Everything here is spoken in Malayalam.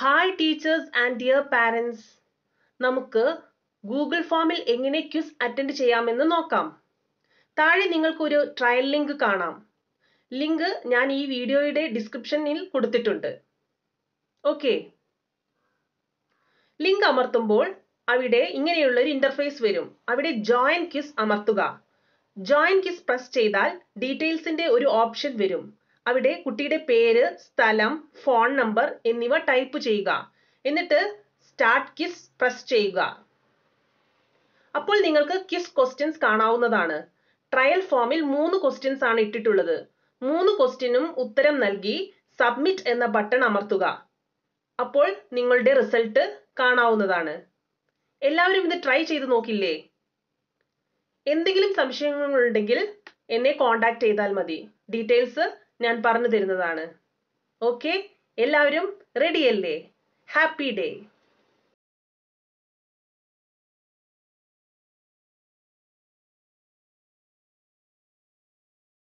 hi teachers and dear parents നമുക്ക് ഗൂഗിൾ ഫോമിൽ എങ്ങനെ ക്വിസ് അറ്റൻഡ് ചെയ്യാമെന്ന് നോക്കാം താഴെ നിങ്ങൾക്കൊരു ട്രയൽ ലിങ്ക് കാണാം ലിങ്ക് ഞാൻ ഈ വീഡിയോയുടെ ഡിസ്ക്രിപ്ഷനിൽ കൊടുത്തിട്ടുണ്ട് ഓക്കെ ലിങ്ക് അമർത്തുമ്പോൾ അവിടെ ഇങ്ങനെയുള്ള ഒരു ഇന്റർഫേസ് വരും അവിടെ ജോയിൻ ക്വിസ് അമർത്തുക ജോയിൻ ക്വിസ് പ്രസ് ചെയ്താൽ ഡീറ്റെയിൽസിന്റെ ഒരു ഓപ്ഷൻ വരും അവിടെ കുട്ടിയുടെ പേര് സ്ഥലം ഫോൺ നമ്പർ എന്നിവ ടൈപ്പ് ചെയ്യുക എന്നിട്ട് സ്റ്റാർട്ട് കിസ് പ്രസ് ചെയ്യുക അപ്പോൾ നിങ്ങൾക്ക് കിസ് ക്വസ്റ്റ്യൻസ് കാണാവുന്നതാണ് ട്രയൽ ഫോമിൽ മൂന്ന് ക്വസ്റ്റ്യൻസ് ആണ് ഇട്ടിട്ടുള്ളത് മൂന്ന് ക്വസ്റ്റ്യനും ഉത്തരം നൽകി സബ്മിറ്റ് എന്ന ബട്ടൺ അമർത്തുക അപ്പോൾ നിങ്ങളുടെ റിസൾട്ട് കാണാവുന്നതാണ് എല്ലാവരും ഇത് ട്രൈ ചെയ്ത് നോക്കില്ലേ എന്തെങ്കിലും സംശയങ്ങളുണ്ടെങ്കിൽ എന്നെ കോൺടാക്ട് ചെയ്താൽ മതി ഡീറ്റെയിൽസ് ഞാൻ പറഞ്ഞു തരുന്നതാണ് ഓക്കെ എല്ലാവരും റെഡിയല്ലേ ഹാപ്പി ഡേ